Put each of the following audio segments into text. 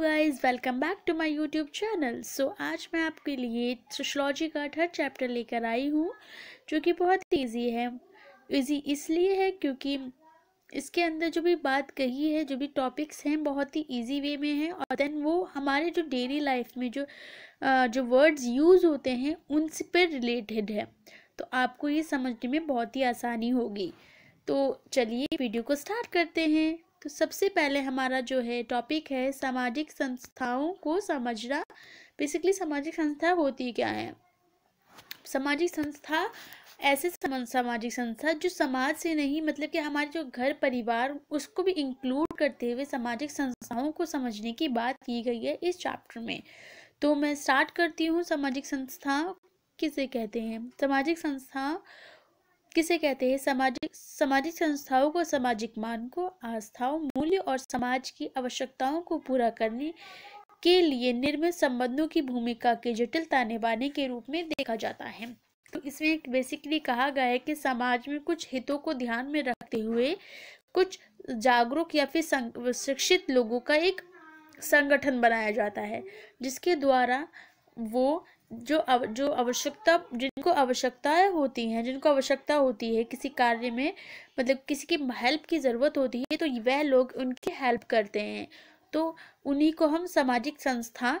guys guys welcome back to my YouTube channel so आज मैं आपके लिए सोशलॉजी का थर्ड चैप्टर लेकर आई हूँ जो कि बहुत ईजी है ईजी इसलिए है क्योंकि इसके अंदर जो भी बात कही है जो भी टॉपिक्स हैं बहुत ही इजी वे में हैं और देन वो हमारे जो डेली लाइफ में जो जो वर्ड्स यूज़ होते हैं उनसे पर रिलेटेड है तो आपको ये समझने में बहुत ही आसानी होगी तो चलिए वीडियो को स्टार्ट करते हैं तो सबसे पहले हमारा जो है टॉपिक है सामाजिक संस्थाओं को समझना बेसिकली सामाजिक संस्था होती क्या है सामाजिक संस्था ऐसे सामाजिक संस्था जो समाज से नहीं मतलब कि हमारे जो घर परिवार उसको भी इंक्लूड करते हुए सामाजिक संस्थाओं को समझने की बात की गई है इस चैप्टर में तो मैं स्टार्ट करती हूँ सामाजिक संस्था किसे कहते हैं सामाजिक संस्था किसे कहते हैं सामाजिक सामाजिक संस्थाओं को सामाजिक मानकों आस्थाओं मूल्य और समाज की आवश्यकताओं को पूरा करने के लिए निर्मित संबंधों की भूमिका के जटिल ताने बाने के रूप में देखा जाता है तो इसमें एक बेसिकली कहा गया है कि समाज में कुछ हितों को ध्यान में रखते हुए कुछ जागरूक या फिर शिक्षित लोगों का एक संगठन बनाया जाता है जिसके द्वारा वो जो अव, जो आवश्यकता जिनको आवश्यकताएं होती हैं जिनको आवश्यकता होती है किसी कार्य में मतलब किसी की हेल्प की ज़रूरत होती है तो वह लोग उनकी हेल्प करते हैं तो उन्हीं को हम सामाजिक संस्था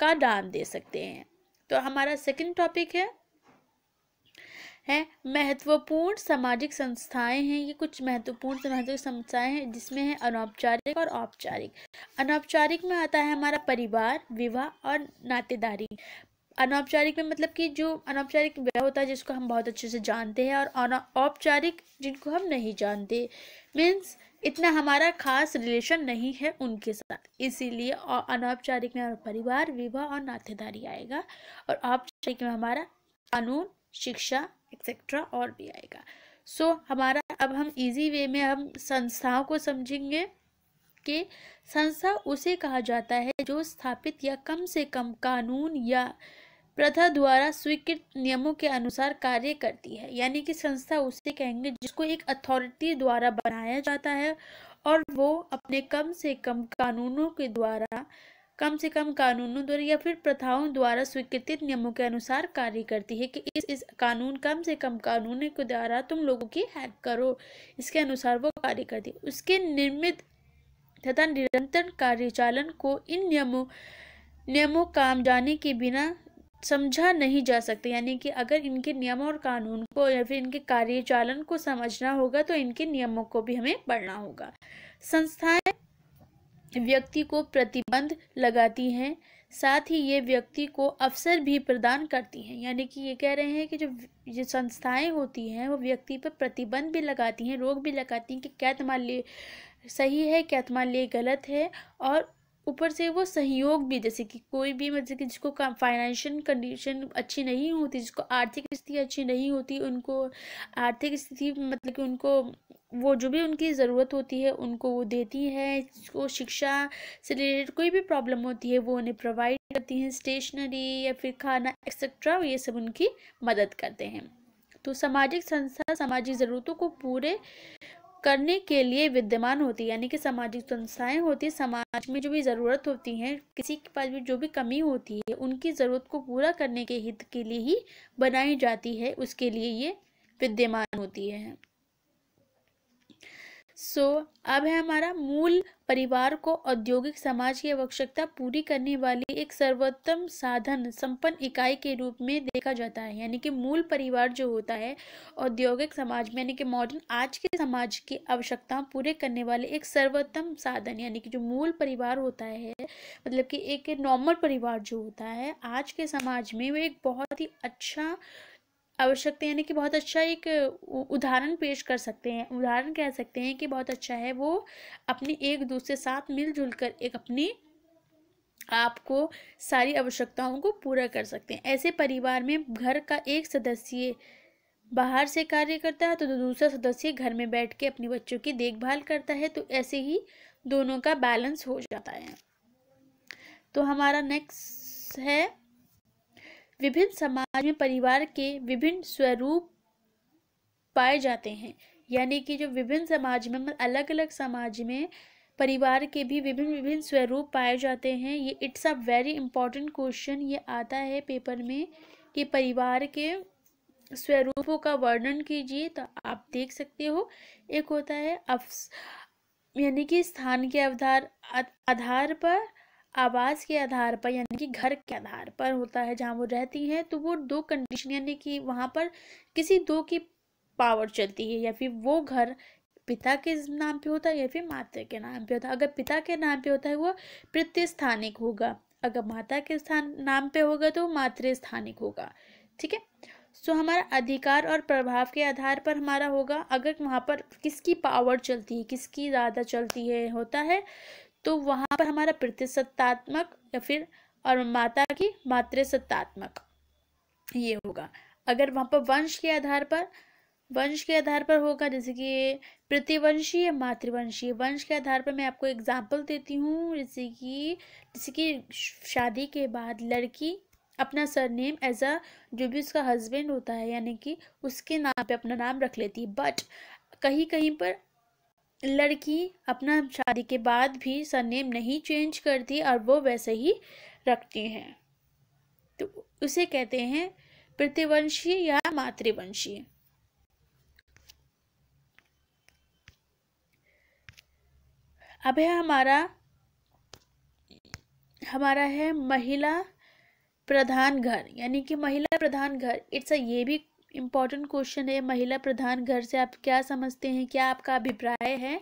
का दान दे सकते हैं तो हमारा सेकंड टॉपिक है है महत्वपूर्ण सामाजिक संस्थाएं हैं ये कुछ महत्वपूर्ण सामाजिक संस्थाएं हैं जिसमें है अनौपचारिक और औपचारिक अनौपचारिक में आता है हमारा परिवार विवाह और नातेदारी अनौपचारिक में मतलब कि जो अनौपचारिक व्यय होता है जिसको हम बहुत अच्छे से जानते हैं और औपचारिक जिनको हम नहीं जानते मीन्स इतना हमारा खास रिलेशन नहीं है उनके साथ इसीलिए अनौपचारिक में हमारा परिवार विवाह और नातेदारी आएगा और औपचारिक में हमारा कानून शिक्षा एक्सेट्रा और भी आएगा सो so, हमारा अब हम इजी वे में हम संस्थाओं को समझेंगे कि संस्था उसे कहा जाता है जो स्थापित या कम से कम कानून या प्रथा द्वारा स्वीकृत नियमों के अनुसार कार्य करती है यानी कि संस्था उसे कहेंगे जिसको एक अथॉरिटी द्वारा बनाया जाता है और वो अपने कम से कम कानूनों के द्वारा कम से कम कानूनों द्वारा या फिर प्रथाओं द्वारा स्वीकृत नियमों के अनुसार कार्य करती है कि इस इस कानून कम से कम कानून के द्वारा तुम लोगों की हेल्प करो इसके अनुसार वो कार्य करती है उसके निर्मित तथा निरंतर कार्यचालन को इन नियमों नियमों काम जाने के बिना समझा नहीं जा सकता यानी कि अगर इनके नियमों और कानून को या फिर इनके कार्यचालन को समझना होगा तो इनके नियमों को भी हमें पढ़ना होगा संस्थाएं व्यक्ति को प्रतिबंध लगाती हैं साथ ही ये व्यक्ति को अवसर भी प्रदान करती हैं यानी कि ये कह रहे हैं कि जो ये संस्थाएं होती हैं वो व्यक्ति पर प्रतिबंध भी लगाती हैं रोक भी लगाती हैं कि क्या तुम्हारे लिए सही है क्या तुम्हारे लिए गलत है और ऊपर से वो सहयोग भी जैसे कि कोई भी मतलब कि जिसको फाइनेंशियल कंडीशन अच्छी नहीं होती जिसको आर्थिक स्थिति अच्छी नहीं होती उनको आर्थिक स्थिति मतलब कि उनको वो जो भी उनकी ज़रूरत होती है उनको वो देती है जिसको शिक्षा से रिलेटेड कोई भी प्रॉब्लम होती है वो उन्हें प्रोवाइड करती हैं स्टेशनरी या फिर खाना एक्सेट्रा ये सब उनकी मदद करते हैं तो सामाजिक संस्था सामाजिक ज़रूरतों को पूरे करने के लिए विद्यमान होती है यानी कि सामाजिक संस्थाएं होती है समाज में जो भी ज़रूरत होती है किसी के पास भी जो भी कमी होती है उनकी ज़रूरत को पूरा करने के हित के लिए ही बनाई जाती है उसके लिए ये विद्यमान होती है सो so, अब है हमारा मूल परिवार को औद्योगिक समाज की आवश्यकता पूरी करने वाली एक सर्वोत्तम साधन संपन्न इकाई के रूप में देखा जाता है यानी कि मूल परिवार जो होता है औद्योगिक समाज में यानी कि मॉडर्न आज के समाज की आवश्यकताओं पूरे करने वाले एक सर्वोत्तम साधन यानी कि जो मूल परिवार होता है मतलब कि एक नॉर्मल परिवार जो होता है आज के समाज में वो एक बहुत ही अच्छा आवश्यक यानी कि बहुत अच्छा एक उदाहरण पेश कर सकते हैं उदाहरण कह सकते हैं कि बहुत अच्छा है वो अपने एक दूसरे साथ मिलजुल कर एक अपनी आपको सारी आवश्यकताओं को पूरा कर सकते हैं ऐसे परिवार में घर का एक सदस्य बाहर से कार्य करता है तो दूसरा सदस्य घर में बैठ के अपने बच्चों की देखभाल करता है तो ऐसे ही दोनों का बैलेंस हो जाता है तो हमारा नेक्स्ट है विभिन्न समाज में परिवार के विभिन्न स्वरूप पाए जाते हैं यानी कि जो विभिन्न समाज में मतलब अलग अलग समाज में परिवार के भी विभिन्न विभिन्न स्वरूप पाए जाते हैं ये it's a very important question ये आता है पेपर में कि परिवार के स्वरूपों का वर्णन कीजिए तो आप देख सकते हो एक होता है अफ यानी कि स्थान के आधार आधार पर आवास के आधार पर यानी कि घर के आधार पर होता है जहाँ वो रहती हैं तो वो दो कंडीशन यानी कि वहाँ पर किसी दो की पावर चलती है या फिर वो घर पिता के नाम पे होता है या फिर माता के नाम पे होता है अगर पिता के नाम पे होता है वो प्रतिस्थानिक होगा अगर माता के स्थान नाम पे होगा तो मातृस्थानिक होगा ठीक है सो हमारा अधिकार और प्रभाव के आधार पर हमारा होगा अगर वहाँ पर किसकी पावर चलती है किसकी ज़्यादा चलती है होता है तो वहाँ पर हमारा प्रतिसत्तात्मक या फिर और माता की मातृसत्तात्मक ये होगा अगर वहाँ पर वंश के आधार पर वंश के आधार पर होगा जैसे कि प्रतिवंशी या मातृवंशी वंश के आधार पर मैं आपको एग्जाम्पल देती हूँ जैसे कि जैसे कि शादी के बाद लड़की अपना सरनेम एज अ जो भी उसका हस्बैंड होता है यानी कि उसके नाम पे अपना नाम रख लेती है बट कहीं कहीं पर लड़की अपना शादी के बाद भी सरनेम नहीं चेंज करती और वो वैसे ही रखती हैं तो उसे कहते हैं प्रतिवंशी या मातृवंशी अब है हमारा हमारा है महिला प्रधान घर यानी कि महिला प्रधान घर इट्स अ ये भी इम्पॉर्टेंट क्वेश्चन है महिला प्रधान घर से आप क्या समझते हैं क्या आपका अभिप्राय है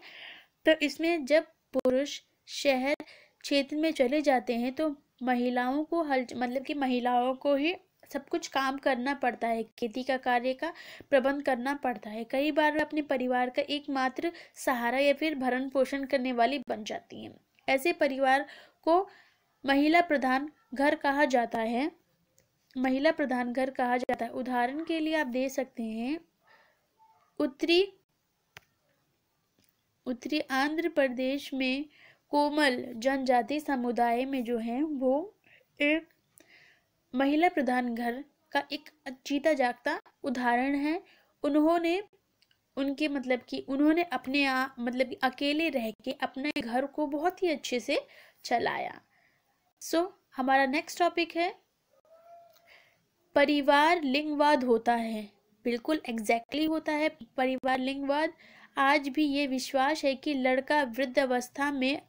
तो इसमें जब पुरुष शहर क्षेत्र में चले जाते हैं तो महिलाओं को हल मतलब कि महिलाओं को ही सब कुछ काम करना पड़ता है खेती का कार्य का प्रबंध करना पड़ता है कई बार अपने परिवार का एकमात्र सहारा या फिर भरण पोषण करने वाली बन जाती हैं ऐसे परिवार को महिला प्रधान घर कहा जाता है महिला प्रधान घर कहा जाता है उदाहरण के लिए आप दे सकते हैं उत्तरी उत्तरी आंध्र प्रदेश में कोमल जनजाति समुदाय में जो है वो एक महिला प्रधान घर का एक जीता जागता उदाहरण है उन्होंने उनके मतलब कि उन्होंने अपने आ, मतलब कि अकेले रह के अपने घर को बहुत ही अच्छे से चलाया सो so, हमारा नेक्स्ट टॉपिक है परिवार लिंगवाद होता है बिल्कुल एग्जैक्टली exactly होता है परिवार लिंगवाद आज भी ये विश्वास है कि लड़का वृद्ध अवस्था में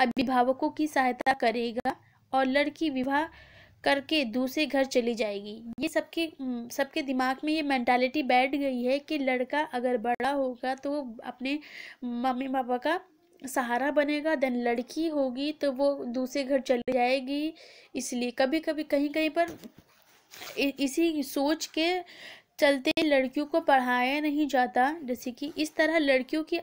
अभिभावकों की सहायता करेगा और लड़की विवाह करके दूसरे घर चली जाएगी ये सबके सबके दिमाग में ये मेंटालिटी बैठ गई है कि लड़का अगर बड़ा होगा तो अपने मम्मी पापा का सहारा बनेगा देन लड़की होगी तो वो दूसरे घर चली जाएगी इसलिए कभी कभी कहीं कहीं पर इसी सोच के चलते लड़कियों को पढ़ाया नहीं जाता जैसे कि इस तरह लड़कियों की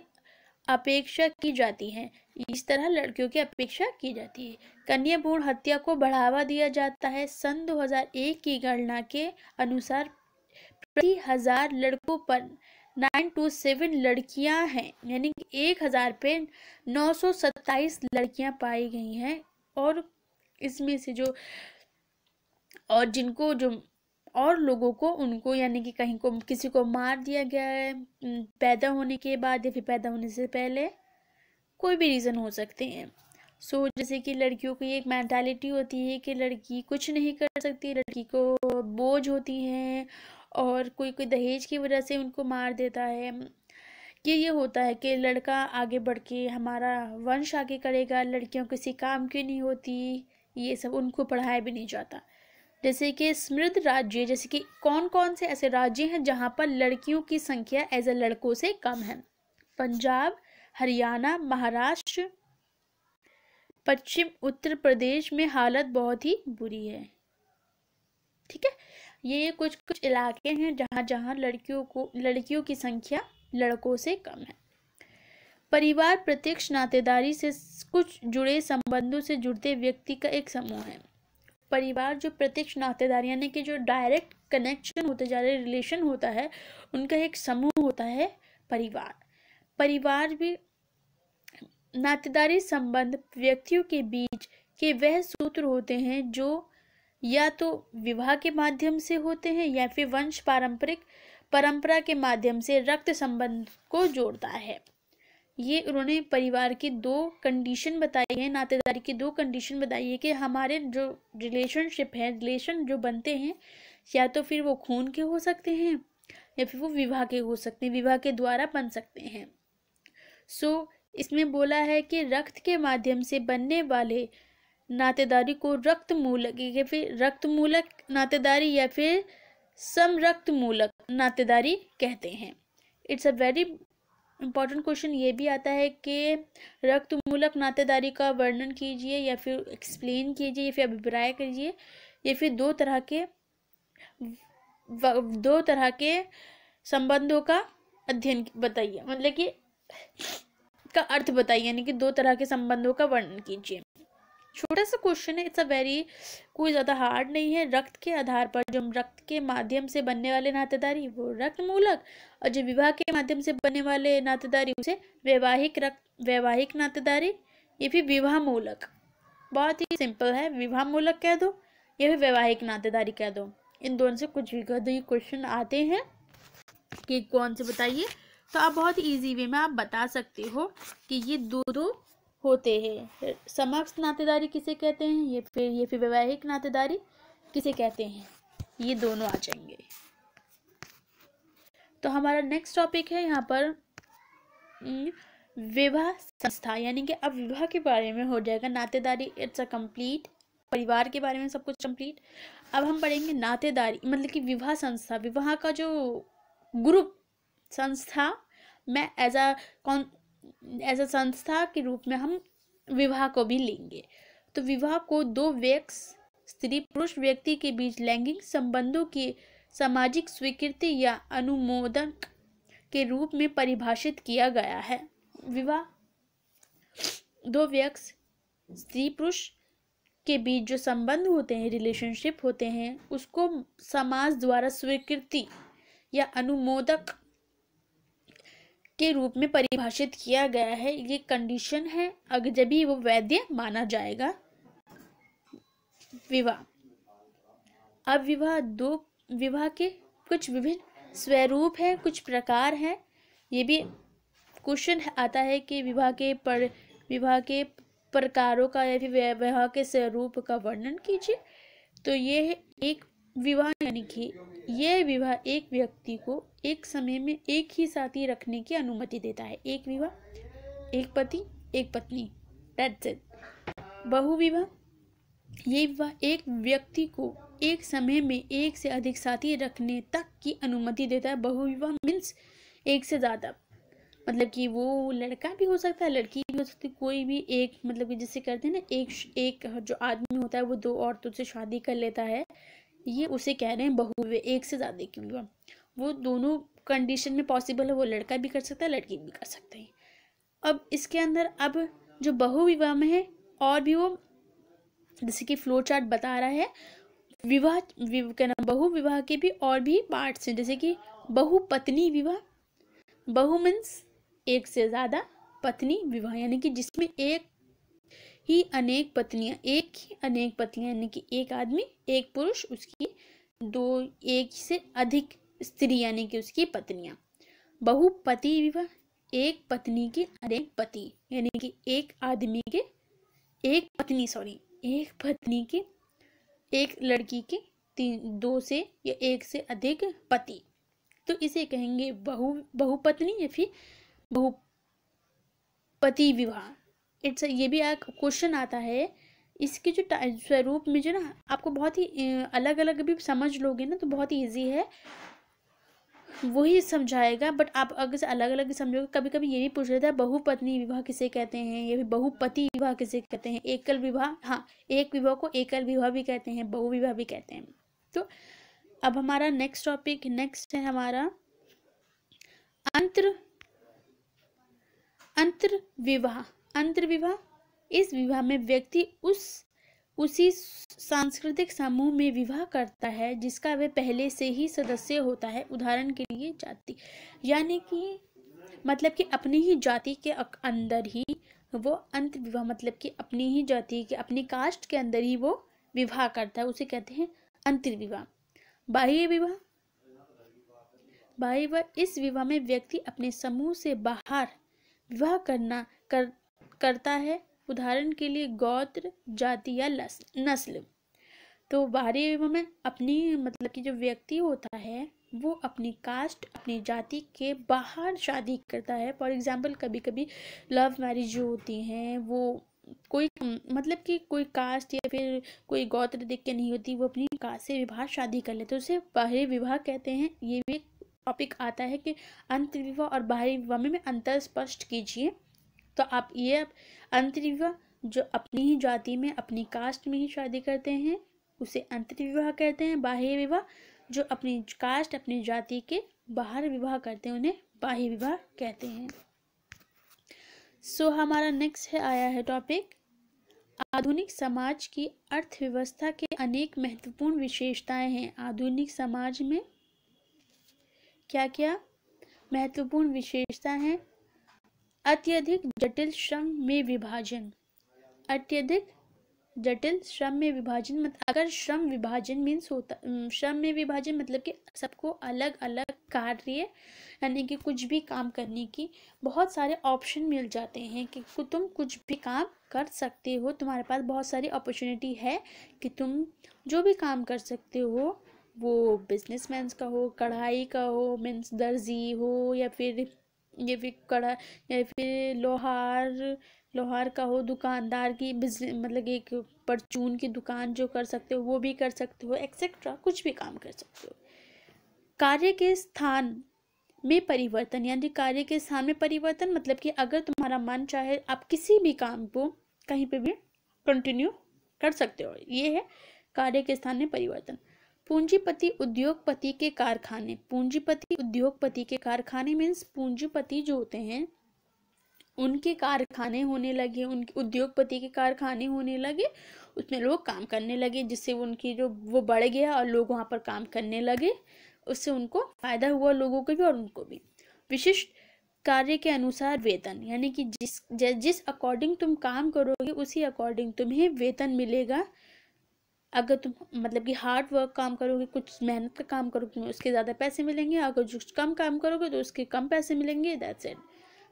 अपेक्षा की जाती है इस तरह लड़कियों की अपेक्षा की जाती है कन्या भ्रूण हत्या को बढ़ावा दिया जाता है सन 2001 की गणना के अनुसार प्रति हजार लड़कों पर नाइन टू सेवन लड़कियां हैं यानी कि एक हज़ार पे नौ सौ सत्ताईस लड़कियाँ पाई गई हैं और इसमें से जो और जिनको जो और लोगों को उनको यानी कि कहीं को किसी को मार दिया गया है पैदा होने के बाद या फिर पैदा होने से पहले कोई भी रीज़न हो सकते हैं सो so, जैसे कि लड़कियों की एक मैंटालिटी होती है कि लड़की कुछ नहीं कर सकती लड़की को बोझ होती है और कोई कोई दहेज की वजह से उनको मार देता है कि ये होता है कि लड़का आगे बढ़ के हमारा वंश आगे करेगा लड़कियों किसी काम की नहीं होती ये सब उनको पढ़ाया भी नहीं जाता जैसे कि समृद्ध राज्य जैसे कि कौन कौन से ऐसे राज्य हैं जहाँ पर लड़कियों की संख्या एज ए लड़कों से कम है पंजाब हरियाणा महाराष्ट्र पश्चिम उत्तर प्रदेश में हालत बहुत ही बुरी है ठीक है ये कुछ कुछ इलाके हैं जहाँ जहाँ लड़कियों को लड़कियों की संख्या लड़कों से कम है परिवार प्रत्यक्ष नातेदारी से कुछ जुड़े संबंधों से जुड़ते व्यक्ति का एक समूह है परिवार जो प्रत्यक्ष नातेदार यानी कि जो डायरेक्ट कनेक्शन होते जा रहे रिलेशन होता है उनका एक समूह होता है परिवार परिवार भी नातेदारी संबंध व्यक्तियों के बीच के वह सूत्र होते हैं जो या तो विवाह के माध्यम से होते हैं या फिर वंश पारंपरिक परंपरा के माध्यम से रक्त संबंध को जोड़ता है ये उन्होंने परिवार की दो कंडीशन बताई है नातेदारी की दो कंडीशन बताई है कि हमारे जो रिलेशनशिप है रिलेशन जो बनते हैं या तो फिर वो खून के हो सकते हैं या फिर वो विवाह के हो सकते हैं विवाह के द्वारा बन सकते हैं सो so, इसमें बोला है कि रक्त के माध्यम से बनने वाले नातेदारी को रक्त मूलक या फिर रक्त मूलक नातेदारी या फिर समरक्त मूलक नातेदारी कहते हैं it's a very important question ये भी आता है कि रक्तमूलक नातेदारी का वर्णन कीजिए या फिर एक्सप्लेन कीजिए या फिर अभिप्राय कीजिए या फिर दो तरह के दो तरह के संबंधों का अध्ययन बताइए मतलब कि का अर्थ बताइए यानी कि दो तरह के संबंधों का वर्णन कीजिए छोटा सा क्वेश्चन है इट्स अ वेरी कोई ज़्यादा हार्ड नहीं है रक्त के आधार पर जो रक्त के माध्यम से बनने वाले नातेदारी वो रक्त मूलक और जो विवाह के माध्यम से बनने वाले नातेदारी उसे वैवाहिक रक्त वैवाहिक नातेदारी ये भी विवाह मूलक बहुत ही सिंपल है विवाह मूलक कह दो या फिर वैवाहिक नातेदारी कह दो इन दोनों से कुछ भी कह दो ये क्वेश्चन आते हैं कि कौन से बताइए तो आप बहुत इजी वे में आप बता सकते हो कि ये दो दो होते हैं समक्ष नातेदारी किसे कहते हैं ये फिर ये फिर वैवाहिक नातेदारी किसे कहते हैं ये दोनों आ जाएंगे तो हमारा नेक्स्ट टॉपिक है यहाँ पर विवाह संस्था यानी कि अब विवाह के बारे में हो जाएगा नातेदारी इट्स अ कंप्लीट परिवार के बारे में सब कुछ कंप्लीट अब हम पढ़ेंगे नातेदारी मतलब कि विवाह संस्था विवाह का जो ग्रुप संस्था मैं एज अ कौन एज अ संस्था के रूप में हम विवाह को भी लेंगे तो विवाह को दो व्यक्स स्त्री पुरुष व्यक्ति के बीच लैंगिक संबंधों की सामाजिक स्वीकृति या अनुमोदन के रूप में परिभाषित किया गया है विवाह दो व्यक्स स्त्री पुरुष के बीच जो संबंध होते हैं रिलेशनशिप होते हैं उसको समाज द्वारा स्वीकृति या अनुमोदक के रूप में परिभाषित किया गया है ये कंडीशन है अगर जब भी वो वैद्य माना जाएगा विवाह अब विवाह दो विवाह के कुछ विभिन्न स्वरूप है कुछ प्रकार है ये भी क्वेश्चन आता है कि विवाह के पर विवाह के प्रकारों का या फिर विवाह के स्वरूप का वर्णन कीजिए तो ये एक विवाह यानी कि यह विवाह एक व्यक्ति को एक समय में एक ही साथी रखने की अनुमति देता है एक विवाह एक पति एक पत्नी दैट्स इट बहुविवाह ये विवाह एक व्यक्ति को एक समय में एक से अधिक साथी रखने तक की अनुमति देता है बहुविवाह मीन्स एक से ज़्यादा मतलब कि वो लड़का भी हो सकता है लड़की भी हो सकती है कोई भी एक मतलब कि जिसे कहते हैं ना एक एक जो आदमी होता है वो दो औरतों से शादी कर लेता है ये उसे कह रहे हैं बहुविवाह एक से ज़्यादा की विवाह वो दोनों कंडीशन में पॉसिबल है वो लड़का भी कर सकता है लड़की भी कर सकते हैं अब इसके अंदर अब जो बहु विवाह में है और भी वो जैसे कि फ्लो चार्ट बता रहा है विवाह क्या नाम बहु विवाह के भी और भी पार्ट्स हैं जैसे कि बहु पत्नी विवाह बहु मीन्स एक से ज़्यादा पत्नी विवाह यानी कि जिसमें एक ही अनेक पत्नियां एक ही अनेक पत्नियां यानी कि एक आदमी एक पुरुष उसकी दो एक से अधिक स्त्री यानी कि उसकी पत्नियां बहु पति एक पत्नी के अनेक पति यानी कि एक आदमी के एक पत्नी सॉरी एक पत्नी के एक लड़की के तीन दो से या एक से अधिक पति तो इसे कहेंगे बहु बहुपत्नी या फिर बहु पति विवाह इट्स ये भी एक क्वेश्चन आता है इसके जो स्वरूप में जो ना आपको बहुत ही अलग अलग भी समझ लोगे ना तो बहुत ही ईजी है वही समझाएगा बट आप अगर अलग अलग समझोगे कभी कभी ये भी पूछ लेता है बहुपत्नी विवाह किसे कहते हैं ये भी बहुपति विवाह किसे कहते हैं एकल विवाह हाँ एक विवाह को एकल विवाह भी कहते हैं बहु विवाह भी कहते हैं तो अब हमारा नेक्स्ट टॉपिक नेक्स्ट है हमारा अंतर अंतर विवाह अंतर विवाह इस विवाह में व्यक्ति उस उसी सांस्कृतिक समूह में विवाह करता है जिसका वह पहले से ही सदस्य होता है उदाहरण के लिए जाति यानी कि मतलब कि अपनी ही जाति के अंदर ही वो अंत विवाह मतलब कि अपनी ही जाति के अपनी कास्ट के अंदर ही वो विवाह करता है उसे कहते हैं अंतर्विवाह बाह्य विवाह बाह्य विवाह इस विवाह में व्यक्ति अपने समूह से बाहर विवाह करना कर करता है उदाहरण के लिए गोत्र जाति या नस्ल तो बाहरी में अपनी मतलब कि जो व्यक्ति होता है वो अपनी कास्ट अपनी जाति के बाहर शादी करता है फॉर एग्ज़ाम्पल कभी कभी लव मैरिज जो होती हैं वो कोई मतलब कि कोई कास्ट या फिर कोई गोत्र देख के नहीं होती वो अपनी कास्ट से विवाह शादी कर लेते तो उसे बाहरी विवाह कहते हैं ये भी एक टॉपिक आता है कि अंत विवाह और बाहरी विवाह में अंतर स्पष्ट कीजिए तो आप ये अंतर्विवाह जो अपनी ही जाति में अपनी कास्ट में ही शादी करते हैं उसे अंतर्विवाह कहते हैं बाह्य विवाह जो अपनी कास्ट अपनी जाति के बाहर विवाह करते हैं उन्हें बाह्य विवाह कहते हैं सो so, हमारा नेक्स्ट है आया है टॉपिक आधुनिक समाज की अर्थव्यवस्था के अनेक महत्वपूर्ण विशेषताएं हैं आधुनिक समाज में क्या क्या महत्वपूर्ण विशेषता हैं अत्यधिक जटिल श्रम में विभाजन अत्यधिक जटिल श्रम में विभाजन मत अगर श्रम विभाजन मीन्स होता श्रम में विभाजन मतलब कि सबको अलग अलग कार्य यानी कि कुछ भी काम करने की बहुत सारे ऑप्शन मिल जाते हैं कि तुम कुछ भी काम कर सकते हो तुम्हारे पास बहुत सारी अपॉर्चुनिटी है कि तुम जो भी काम कर सकते हो वो बिजनेसमैन का हो कढ़ाई का हो मीन्स दर्जी हो या फिर ये भी कड़ा या फिर लोहार लोहार का हो दुकानदार की बिजनेस मतलब एक परचून की दुकान जो कर सकते हो वो भी कर सकते हो एक्सेट्रा कुछ भी काम कर सकते हो कार्य के स्थान में परिवर्तन यानी कार्य के स्थान में परिवर्तन मतलब कि अगर तुम्हारा मन चाहे आप किसी भी काम को कहीं पे भी कंटिन्यू कर सकते हो ये है कार्य के स्थान में परिवर्तन पूंजीपति उद्योगपति के कारखाने पूंजीपति उद्योगपति के कारखाने मीन्स पूंजीपति जो होते हैं उनके कारखाने होने लगे उनके उद्योगपति के कारखाने होने लगे उसमें लोग काम करने लगे जिससे उनकी जो वो बढ़ गया और लोग वहाँ पर काम करने लगे उससे उनको फायदा हुआ लोगों को भी और उनको भी विशिष्ट कार्य के अनुसार वेतन यानी कि जिस जिस अकॉर्डिंग तुम काम करोगे उसी अकॉर्डिंग तुम्हें वेतन मिलेगा अगर तुम मतलब कि हार्ड वर्क काम करोगे कुछ मेहनत का काम करोगे तुम्हें उसके ज़्यादा पैसे मिलेंगे अगर कुछ कम काम करोगे तो उसके कम पैसे मिलेंगे दैट्स इट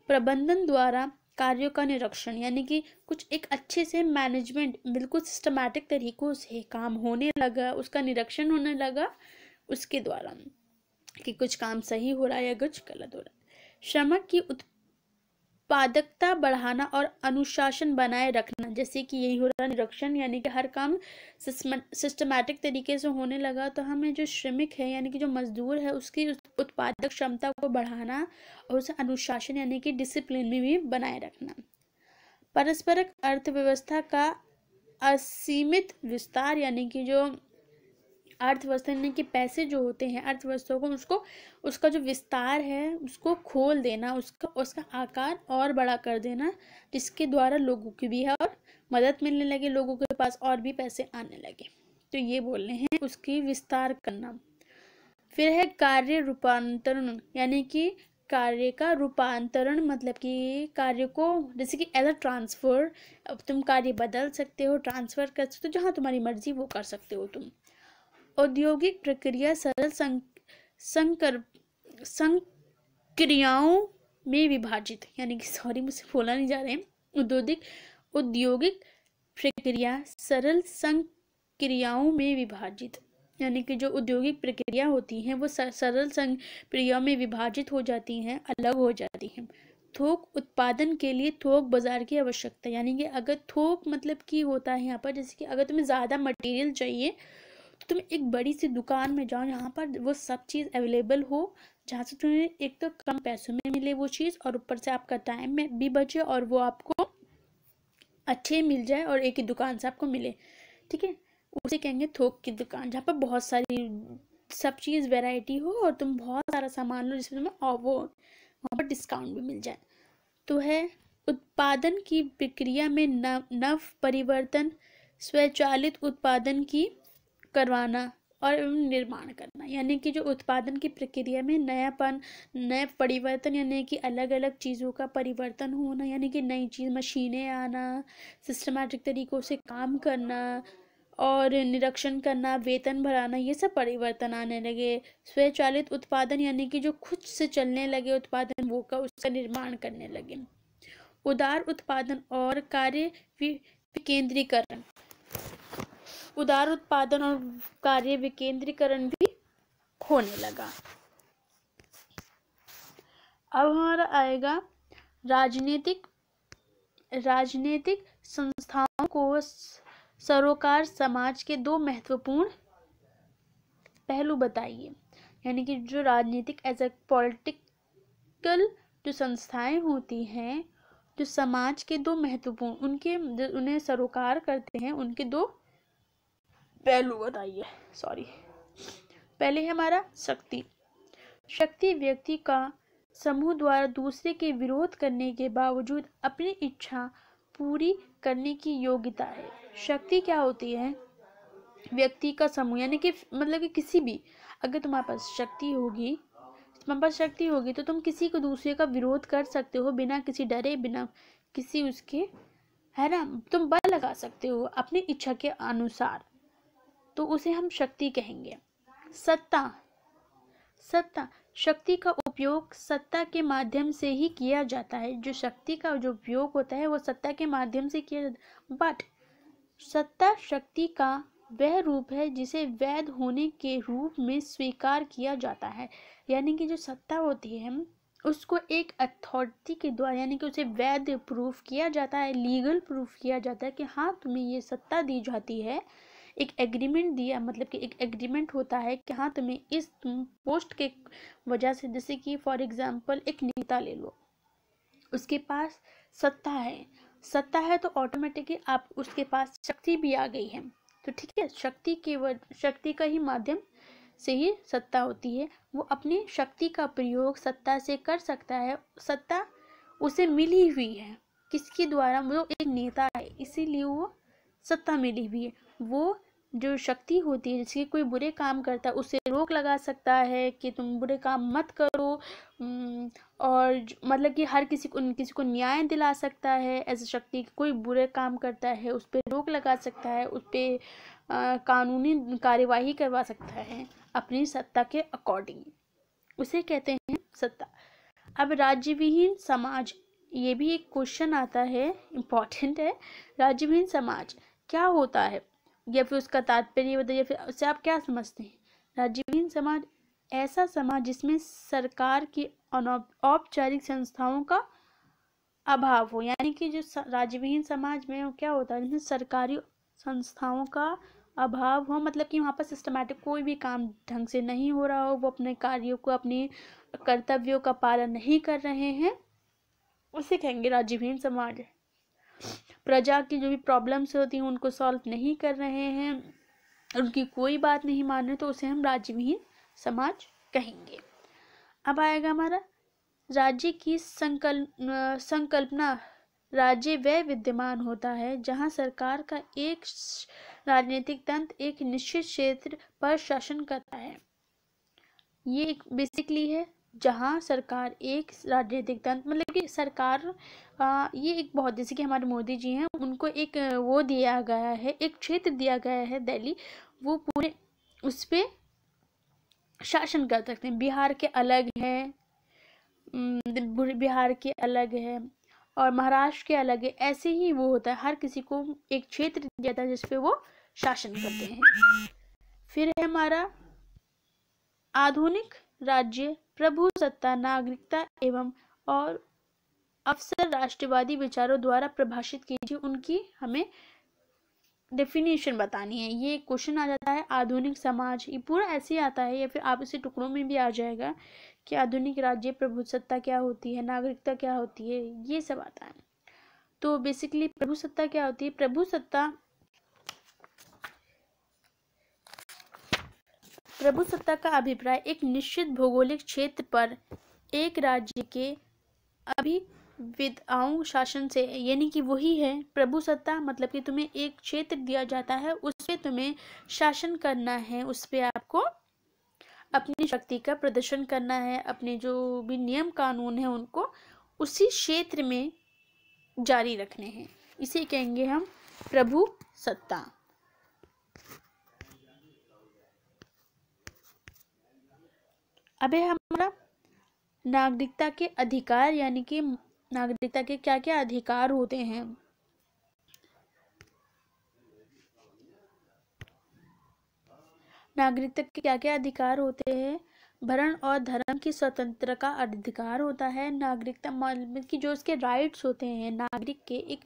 प्रबंधन द्वारा कार्यों का निरीक्षण यानी कि कुछ एक अच्छे से मैनेजमेंट बिल्कुल सिस्टमैटिक तरीक़ों से काम होने लगा उसका निरीक्षण होने लगा उसके द्वारा कि कुछ काम सही हो रहा है या कुछ गलत हो रहा है श्रमक की उत् उत्पादकता बढ़ाना और अनुशासन बनाए रखना जैसे कि यही हो रहा निरीक्षण यानी कि हर काम सिस्टमैटिक तरीके से होने लगा तो हमें जो श्रमिक है यानी कि जो मजदूर है उसकी उत्पादक क्षमता को बढ़ाना और उसे अनुशासन यानी कि डिसिप्लिन में भी बनाए रखना परस्परक अर्थव्यवस्था का असीमित विस्तार यानी कि जो अर्थव्यवस्था यानी कि पैसे जो होते हैं अर्थव्यवस्था को उसको उसका जो विस्तार है उसको खोल देना उसका उसका आकार और बड़ा कर देना जिसके द्वारा लोगों की भी है और मदद मिलने लगे लोगों के पास और भी पैसे आने लगे तो ये बोलने हैं उसकी विस्तार करना फिर है कार्य रूपांतरण यानी कि कार्य का रूपांतरण मतलब कि कार्य को जैसे कि एज अ ट्रांसफ़र अब तुम कार्य बदल सकते हो ट्रांसफ़र कर सकते हो जहाँ तुम्हारी मर्ज़ी वो कर सकते हो तुम औद्योगिक प्रक्रिया सरल संकर संक्रियाओं में विभाजित यानी कि सॉरी मुझसे बोला नहीं जा रहे औद्योगिक औद्योगिक प्रक्रिया सरल संक्रियाओं में विभाजित यानी कि जो औद्योगिक प्रक्रिया होती हैं वो सरल संक्रियाओं में विभाजित हो जाती हैं अलग हो जाती हैं थोक उत्पादन के लिए थोक बाज़ार की आवश्यकता यानी कि अगर थोक मतलब की होता है यहाँ पर जैसे कि अगर तुम्हें ज़्यादा मटेरियल चाहिए तुम एक बड़ी सी दुकान में जाओ यहाँ पर वो सब चीज़ अवेलेबल हो जहाँ से तुम्हें एक तो कम पैसों में मिले वो चीज़ और ऊपर से आपका टाइम में भी बचे और वो आपको अच्छे मिल जाए और एक ही दुकान से आपको मिले ठीक है उसे कहेंगे थोक की दुकान जहाँ पर बहुत सारी सब चीज़ वैरायटी हो और तुम बहुत सारा सामान लो जिसमें तुम्हें और वो वहाँ पर डिस्काउंट भी मिल जाए तो है उत्पादन की प्रक्रिया में नव नव परिवर्तन स्वचालित उत्पादन की करवाना और निर्माण करना यानी कि जो उत्पादन की प्रक्रिया में नयापन नया परिवर्तन यानी कि अलग अलग चीज़ों का परिवर्तन होना यानी कि नई चीज़ मशीनें आना सिस्टमेटिक तरीक़ों से काम करना और निरीक्षण करना वेतन बढ़ाना ये सब परिवर्तन आने लगे स्वचालित उत्पादन यानी कि जो खुद से चलने लगे उत्पादन वो का उसका निर्माण करने लगे उदार उत्पादन और कार्य विकेंद्रीकरण उदार उत्पादन और कार्य विकेंद्रीकरण भी होने लगा अब हमारा आएगा राजनीतिक राजनीतिक संस्थाओं को सरोकार समाज के दो महत्वपूर्ण पहलू बताइए यानी कि जो राजनीतिक एज ए पॉलिटिकल जो संस्थाएं होती हैं जो समाज के दो महत्वपूर्ण उनके उन्हें सरोकार करते हैं उनके दो पहलू बताइए सॉरी पहले है हमारा शक्ति शक्ति व्यक्ति का समूह द्वारा दूसरे के विरोध करने के बावजूद अपनी इच्छा पूरी करने की योग्यता है शक्ति क्या होती है व्यक्ति का समूह यानी कि मतलब कि किसी भी अगर तुम्हारे पास शक्ति होगी तुम्हारे पास शक्ति होगी तो तुम किसी को दूसरे का विरोध कर सकते हो बिना किसी डरे बिना किसी उसके है ना तुम बल लगा सकते हो अपनी इच्छा के अनुसार तो उसे हम शक्ति कहेंगे सत्ता सत्ता शक्ति का उपयोग सत्ता के माध्यम से ही किया जाता है जो शक्ति का जो उपयोग होता है वो सत्ता के माध्यम से किया जाता है बट सत्ता शक्ति का वह रूप है जिसे वैध होने के रूप में स्वीकार किया जाता है यानी कि जो सत्ता होती है उसको एक अथॉरिटी के द्वारा यानी कि उसे वैध प्रूफ किया जाता है लीगल प्रूफ किया जाता है कि हाँ तुम्हें ये सत्ता दी जाती है एक एग्रीमेंट दिया मतलब कि एक एग्रीमेंट होता है कि हाँ तुम्हें इस तुम पोस्ट के वजह से जैसे कि फॉर एग्ज़ाम्पल एक नेता ले लो उसके पास सत्ता है सत्ता है तो ऑटोमेटिकली आप उसके पास शक्ति भी आ गई है तो ठीक है शक्ति के शक्ति का ही माध्यम से ही सत्ता होती है वो अपनी शक्ति का प्रयोग सत्ता से कर सकता है सत्ता उसे मिली हुई है किसके द्वारा वो एक नेता है इसीलिए वो सत्ता मिली हुई है वो जो शक्ति होती है जिसकी कोई बुरे काम करता है उससे रोक लगा सकता है कि तुम बुरे काम मत करो और मतलब कि हर किसी को किसी को न्याय दिला सकता है ऐसी शक्ति कोई बुरे काम करता है उस पर रोक लगा सकता है उस पर कानूनी कार्यवाही करवा सकता है अपनी सत्ता के अकॉर्डिंग उसे कहते हैं सत्ता अब राज्य विहीन समाज ये भी एक क्वेश्चन आता है इम्पॉर्टेंट है राज्य विहीन समाज क्या होता है या फिर उसका तात्पर्य बताइए फिर उससे आप क्या समझते हैं राजीवहीन समाज ऐसा समाज जिसमें सरकार की औपचारिक संस्थाओं का अभाव हो यानी कि जो राजविहीन समाज में वो क्या होता है जिसमें सरकारी संस्थाओं का अभाव हो मतलब कि वहाँ पर सिस्टमेटिक कोई भी काम ढंग से नहीं हो रहा हो वो अपने कार्यों को अपने कर्तव्यों का पालन नहीं कर रहे हैं उसे कहेंगे राजविहीन समाज प्रजा की जो भी प्रॉब्लम्स होती हैं उनको सॉल्व नहीं कर रहे हैं उनकी कोई बात नहीं मान रहे तो उसे हम राज्यविहीन समाज कहेंगे अब आएगा हमारा राज्य की संकल संकल्पना राज्य वह विद्यमान होता है जहां सरकार का एक राजनीतिक तंत्र एक निश्चित क्षेत्र पर शासन करता है ये एक बेसिकली है जहाँ सरकार एक राजनीतिक तंत्र तो मतलब कि सरकार आ, ये एक बहुत जैसे कि हमारे मोदी जी हैं उनको एक वो दिया गया है एक क्षेत्र दिया गया है दिल्ली वो पूरे उस पर शासन कर सकते हैं बिहार के अलग हैं बिहार के अलग है और महाराष्ट्र के अलग है ऐसे ही वो होता है हर किसी को एक क्षेत्र दिया जाता है जिसपे वो शासन करते हैं फिर है हमारा आधुनिक राज्य प्रभु सत्ता नागरिकता एवं और अवसर राष्ट्रवादी विचारों द्वारा प्रभाषित कीजिए उनकी हमें डेफिनेशन बतानी है ये क्वेश्चन आ जाता है आधुनिक समाज ये पूरा ऐसे ही आता है या फिर आप इसे टुकड़ों में भी आ जाएगा कि आधुनिक राज्य प्रभुसत्ता क्या होती है नागरिकता क्या होती है ये सब आता है तो बेसिकली प्रभुसत्ता क्या होती है प्रभुसत्ता प्रभुसत्ता का अभिप्राय एक निश्चित भौगोलिक क्षेत्र पर एक राज्य के अभी शासन से यानी कि वही है प्रभु सत्ता मतलब कि तुम्हें एक क्षेत्र दिया जाता है उस पर तुम्हें शासन करना है उस पर आपको अपनी शक्ति का प्रदर्शन करना है अपने जो भी नियम कानून है उनको उसी क्षेत्र में जारी रखने हैं इसे कहेंगे हम प्रभु सत्ता अब है हमारा नागरिकता के अधिकार यानी कि नागरिकता के क्या क्या अधिकार होते हैं नागरिकता के क्या क्या अधिकार होते हैं भरण और धर्म की स्वतंत्रता का अधिकार होता है नागरिकता मतलब की जो उसके राइट्स होते हैं नागरिक के एक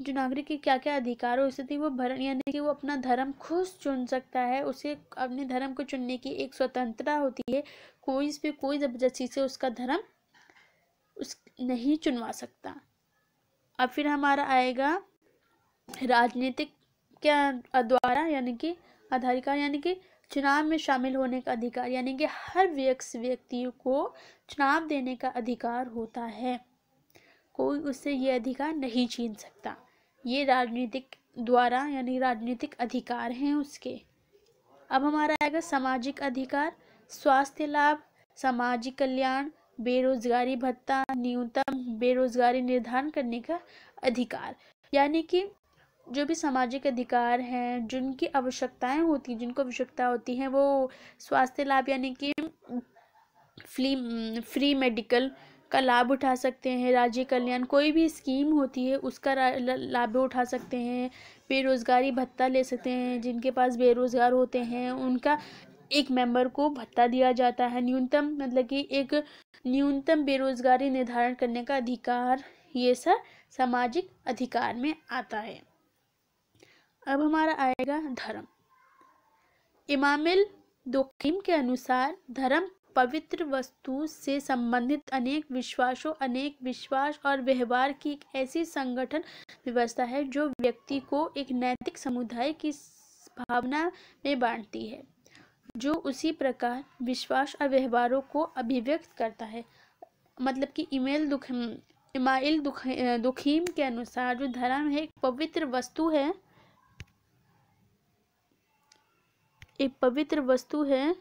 जो नागरिक के क्या क्या अधिकार हो स्थिति वो भरण यानी कि वो अपना धर्म खुद चुन सकता है उसे अपने धर्म को चुनने की एक स्वतंत्रता होती है कोई इस पर कोई ज़बरदस्ती से उसका धर्म उस नहीं चुनवा सकता अब फिर हमारा आएगा राजनीतिक के द्वारा यानी कि अधिकार यानी कि चुनाव में शामिल होने का अधिकार यानी कि हर व्यक्ति को चुनाव देने का अधिकार होता है कोई उससे ये अधिकार नहीं छीन सकता ये राजनीतिक द्वारा यानी राजनीतिक अधिकार हैं उसके अब हमारा आएगा सामाजिक अधिकार स्वास्थ्य लाभ सामाजिक कल्याण बेरोजगारी भत्ता न्यूनतम बेरोजगारी निर्धारण करने का अधिकार यानी कि जो भी सामाजिक अधिकार हैं जिनकी आवश्यकताएं होती हैं जिनको आवश्यकता होती है वो स्वास्थ्य लाभ यानी कि फ्री फ्री मेडिकल का लाभ उठा सकते हैं राज्य कल्याण कोई भी स्कीम होती है उसका लाभ उठा सकते हैं बेरोज़गारी भत्ता ले सकते हैं जिनके पास बेरोज़गार होते हैं उनका एक मेंबर को भत्ता दिया जाता है न्यूनतम मतलब कि एक न्यूनतम बेरोज़गारी निर्धारण करने का अधिकार ये सब सामाजिक अधिकार में आता है अब हमारा आएगा धर्म इमामिल दोकीम के अनुसार धर्म पवित्र वस्तु से संबंधित अनेक विश्वासों अनेक विश्वास और व्यवहार की एक ऐसी संगठन व्यवस्था है जो व्यक्ति को एक नैतिक समुदाय की भावना में बांटती है जो उसी प्रकार विश्वास और व्यवहारों को अभिव्यक्त करता है मतलब कि ईमेल दुख इमाइल दुख दुखीम के अनुसार जो धर्म है एक पवित्र वस्तु है एक पवित्र वस्तु है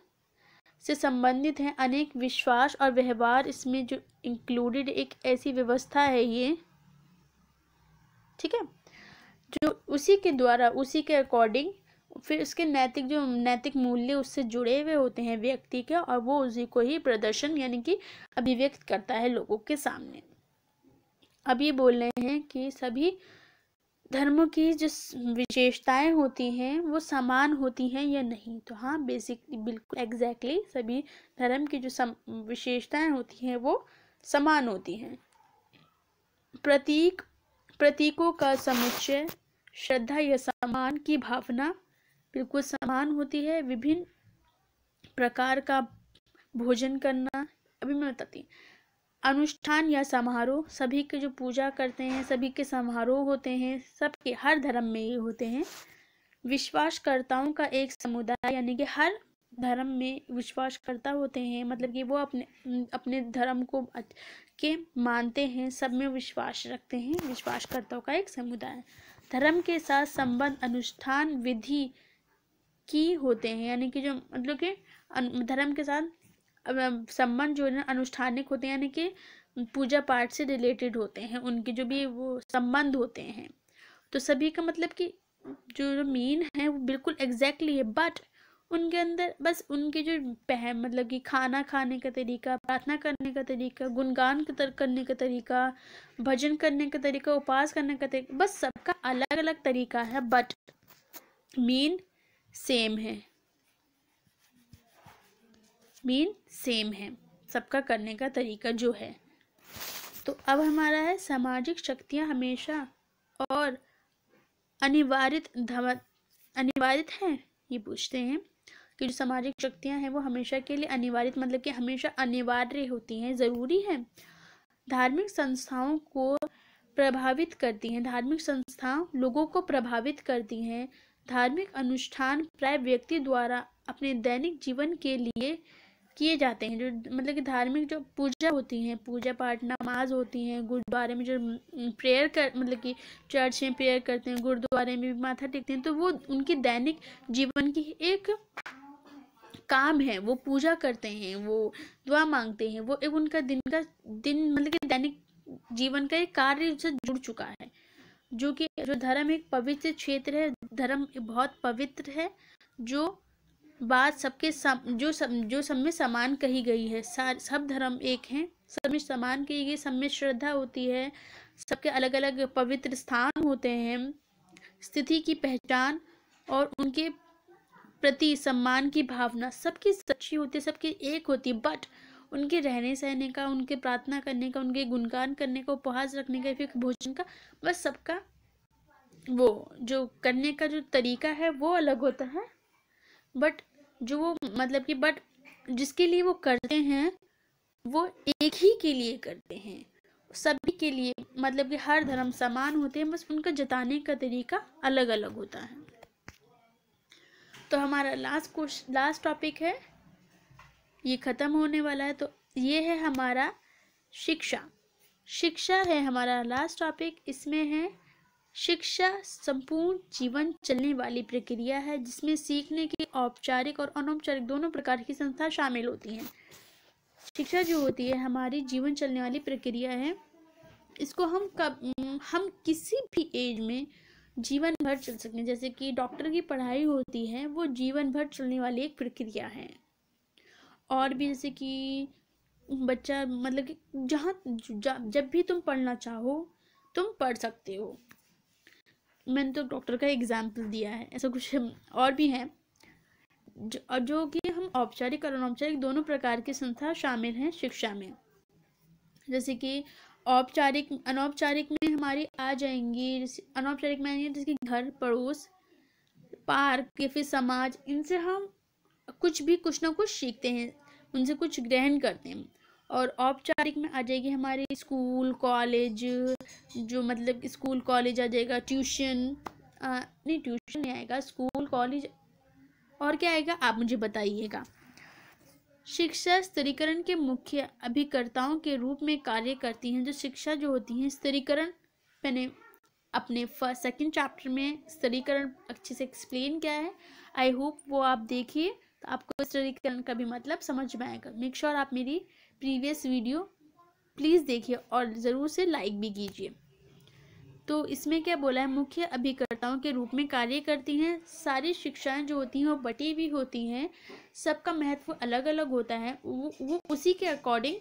से संबंधित हैं अनेक विश्वास और व्यवहार इसमें जो इंक्लूडेड एक ऐसी व्यवस्था है ये ठीक है जो उसी के द्वारा उसी के अकॉर्डिंग फिर उसके नैतिक जो नैतिक मूल्य उससे जुड़े हुए होते हैं व्यक्ति के और वो उसी को ही प्रदर्शन यानी कि अभिव्यक्त करता है लोगों के सामने अभी बोल रहे हैं कि सभी धर्मों की जो विशेषताएं होती हैं वो समान होती हैं या नहीं तो हाँ बेसिकली बिल्कुल एग्जैक्टली exactly, सभी धर्म की जो सम विशेषताएं होती हैं वो समान होती हैं प्रतीक प्रतीकों का समुच्चय श्रद्धा या सम्मान की भावना बिल्कुल समान होती है विभिन्न प्रकार का भोजन करना अभी मैं बताती अनुष्ठान या समारोह सभी के जो पूजा करते हैं सभी के समारोह होते हैं सबके हर धर्म में ये होते हैं विश्वासकर्ताओं का एक समुदाय यानी कि हर धर्म में विश्वासकर्ता होते हैं मतलब कि वो अपने अपने धर्म को के मानते हैं सब में विश्वास रखते हैं विश्वासकर्ताओं का एक समुदाय धर्म के साथ संबंध अनुष्ठान विधि की होते हैं यानी कि जो मतलब कि धर्म के साथ संबंध जो है ना अनुष्ठानिक होते हैं यानी कि पूजा पाठ से रिलेटेड होते हैं उनके जो भी वो संबंध होते हैं तो सभी का मतलब कि जो मीन है वो बिल्कुल एग्जैक्टली है बट उनके अंदर बस उनके जो पह मतलब कि खाना खाने का तरीका प्रार्थना करने का तरीका गुणगान करने का तरीका भजन करने का तरीका उपास करने का तरीका बस सबका अलग अलग तरीका है बट मीन सेम है मीन सेम है सबका करने का तरीका जो है तो अब हमारा है सामाजिक शक्तियाँ हमेशा और अनिवार्यत अनिवार्य हैं ये पूछते हैं कि जो सामाजिक शक्तियाँ हैं वो हमेशा के लिए अनिवार्य मतलब कि हमेशा अनिवार्य होती हैं ज़रूरी हैं धार्मिक संस्थाओं को प्रभावित करती हैं धार्मिक संस्थाओं लोगों को प्रभावित करती हैं धार्मिक अनुष्ठान प्राय व्यक्ति द्वारा अपने दैनिक जीवन के लिए किए जाते हैं जो मतलब कि धार्मिक जो पूजा होती हैं पूजा पाठ नमाज होती हैं गुरुद्वारे में जो प्रेयर कर मतलब कि चर्च में प्रेयर करते हैं गुरुद्वारे में भी माथा टेकते हैं तो वो उनकी दैनिक जीवन की एक काम है वो पूजा करते हैं वो दुआ मांगते हैं वो एक उनका दिन का दिन मतलब कि दैनिक जीवन का एक कार्य से जुड़ चुका है जो कि जो धर्म एक पवित्र क्षेत्र है धर्म बहुत पवित्र है जो बात सबके सम, जो सब जो सब में समान कही गई है सब धर्म एक हैं सब में समान कही गई सब में श्रद्धा होती है सबके अलग अलग पवित्र स्थान होते हैं स्थिति की पहचान और उनके प्रति सम्मान की भावना सबकी सच्ची होती है सबकी एक होती है बट उनके रहने सहने का उनके प्रार्थना करने का उनके गुणगान करने का उपहास रखने का फिर भोजन का बस सबका वो जो करने का जो तरीका है वो अलग होता है बट जो वो मतलब कि बट जिसके लिए वो करते हैं वो एक ही के लिए करते हैं सभी के लिए मतलब कि हर धर्म समान होते हैं बस उनका जताने का तरीका अलग अलग होता है तो हमारा लास्ट क्वेश्चन लास्ट टॉपिक है ये ख़त्म होने वाला है तो ये है हमारा शिक्षा शिक्षा है हमारा लास्ट टॉपिक इसमें है शिक्षा संपूर्ण जीवन चलने वाली प्रक्रिया है जिसमें सीखने की औपचारिक और अनौपचारिक दोनों प्रकार की संस्था शामिल होती हैं शिक्षा जो होती है हमारी जीवन चलने वाली प्रक्रिया है इसको हम कब हम किसी भी एज में जीवन भर चल सकते हैं जैसे कि डॉक्टर की पढ़ाई होती है वो जीवन भर चलने वाली एक प्रक्रिया है और भी जैसे कि बच्चा मतलब कि जहाँ जब भी तुम पढ़ना चाहो तुम पढ़ सकते हो मैंने तो डॉक्टर का एग्जाम्पल दिया है ऐसा कुछ और भी हैं जो, जो कि हम औपचारिक और अनौपचारिक दोनों प्रकार की संस्था शामिल हैं शिक्षा में जैसे कि औपचारिक अनौपचारिक में हमारी आ जाएंगी अनौपचारिक में आएंगे जैसे कि घर पड़ोस पार्क या फिर समाज इनसे हम कुछ भी कुछ ना कुछ सीखते हैं उनसे कुछ ग्रहण करते हैं और औपचारिक में आ जाएगी हमारे स्कूल कॉलेज जो मतलब स्कूल कॉलेज आ जाएगा ट्यूशन नहीं ट्यूशन नहीं आएगा स्कूल कॉलेज और क्या आएगा आप मुझे बताइएगा शिक्षा स्तरीकरण के मुख्य अभिकर्ताओं के रूप में कार्य करती हैं जो शिक्षा जो होती है स्तरीकरण मैंने अपने सेकेंड चैप्टर में स्तरीकरण अच्छे से एक्सप्लेन किया है आई होप वो आप देखिए तो आपको स्तरीकरण का भी मतलब समझ में आएगा मेक श्योर आप मेरी प्रीवियस वीडियो प्लीज़ देखिए और ज़रूर से लाइक भी कीजिए तो इसमें क्या बोला है मुख्य अभिकर्ताओं के रूप में कार्य करती हैं सारी शिक्षाएं जो होती हैं वो बटी हुई होती हैं सबका महत्व अलग अलग होता है वो वो उसी के अकॉर्डिंग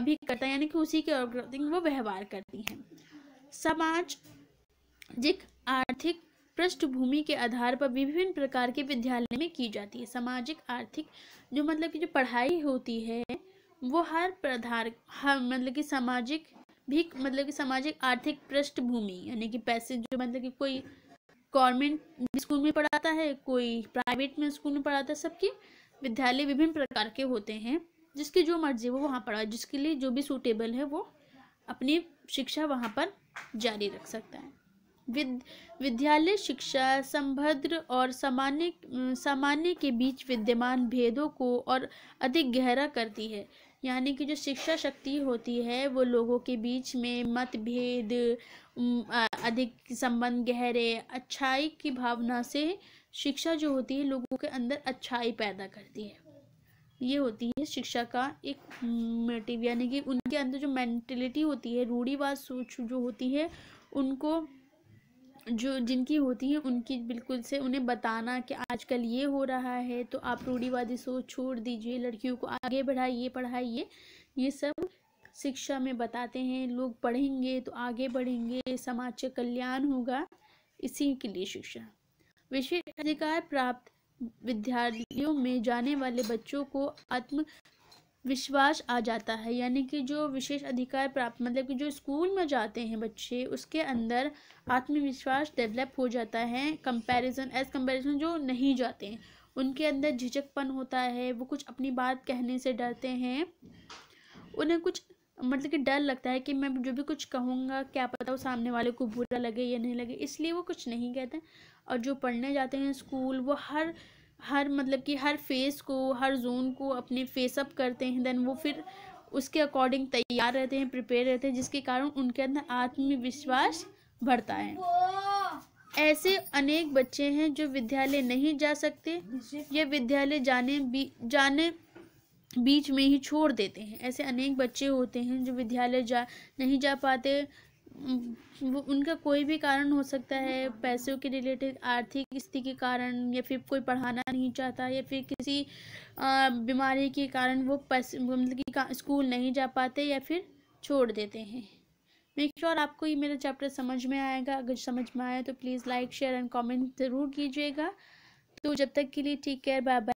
अभिकर्ता यानी कि उसी के अकॉर्डिंग वो व्यवहार करती हैं जिक आर्थिक पृष्ठभूमि के आधार पर विभिन्न प्रकार के विद्यालय में की जाती है सामाजिक आर्थिक जो मतलब कि जो पढ़ाई होती है वो हर प्रधार हर मतलब कि सामाजिक भी मतलब कि सामाजिक आर्थिक पृष्ठभूमि यानी कि पैसे जो मतलब कि कोई गवर्नमेंट स्कूल में पढ़ाता है कोई प्राइवेट में स्कूल में पढ़ाता है सबके विद्यालय विभिन्न प्रकार के होते हैं जिसकी जो मर्जी वो वहाँ पढ़ा जिसके लिए जो भी सूटेबल है वो अपनी शिक्षा वहाँ पर जारी रख सकता है विद विद्यालय शिक्षा संभद्र और सामान्य सामान्य के बीच विद्यमान भेदों को और अधिक गहरा करती है यानी कि जो शिक्षा शक्ति होती है वो लोगों के बीच में मतभेद अधिक संबंध गहरे अच्छाई की भावना से शिक्षा जो होती है लोगों के अंदर अच्छाई पैदा करती है ये होती है शिक्षा का एक मोटिव यानी कि उनके अंदर जो मैंटेलिटी होती है रूढ़ीवाद सोच जो होती है उनको जो जिनकी होती हैं उनकी बिल्कुल से उन्हें बताना कि आजकल ये हो रहा है तो आप रूढ़ीवादी सोच छोड़ दीजिए लड़कियों को आगे बढ़ाइए पढ़ाइए ये सब शिक्षा में बताते हैं लोग पढ़ेंगे तो आगे बढ़ेंगे समाज का कल्याण होगा इसी के लिए शिक्षा विशेष अधिकार प्राप्त विद्यालयों में जाने वाले बच्चों को आत्म विश्वास आ जाता है यानी कि जो विशेष अधिकार प्राप्त मतलब कि जो स्कूल में जाते हैं बच्चे उसके अंदर आत्मविश्वास डेवलप हो जाता है कंपैरिजन एज कंपैरिजन जो नहीं जाते हैं उनके अंदर झिझकपन होता है वो कुछ अपनी बात कहने से डरते हैं उन्हें कुछ मतलब कि डर लगता है कि मैं जो भी कुछ कहूँगा क्या पता वो सामने वाले को बुरा लगे या नहीं लगे इसलिए वो कुछ नहीं कहते और जो पढ़ने जाते हैं स्कूल वो हर हर मतलब कि हर फेस को हर जोन को अपने फेस अप करते हैं देन वो फिर उसके अकॉर्डिंग तैयार रहते हैं प्रिपेयर रहते हैं जिसके कारण उनके अंदर आत्मविश्वास बढ़ता है ऐसे अनेक बच्चे हैं जो विद्यालय नहीं जा सकते या विद्यालय जाने बी जाने बीच में ही छोड़ देते हैं ऐसे अनेक बच्चे होते हैं जो विद्यालय जा नहीं जा पाते वो उनका कोई भी कारण हो सकता है पैसों के रिलेटेड आर्थिक स्थिति के कारण या फिर कोई पढ़ाना नहीं चाहता या फिर किसी बीमारी के कारण वो पैसे मतलब कि स्कूल नहीं जा पाते या फिर छोड़ देते हैं मेक श्योर sure आपको ये मेरा चैप्टर समझ में आएगा अगर समझ में आया तो please like share and comment ज़रूर कीजिएगा तो जब तक के लिए ठीक केयर बाय बाय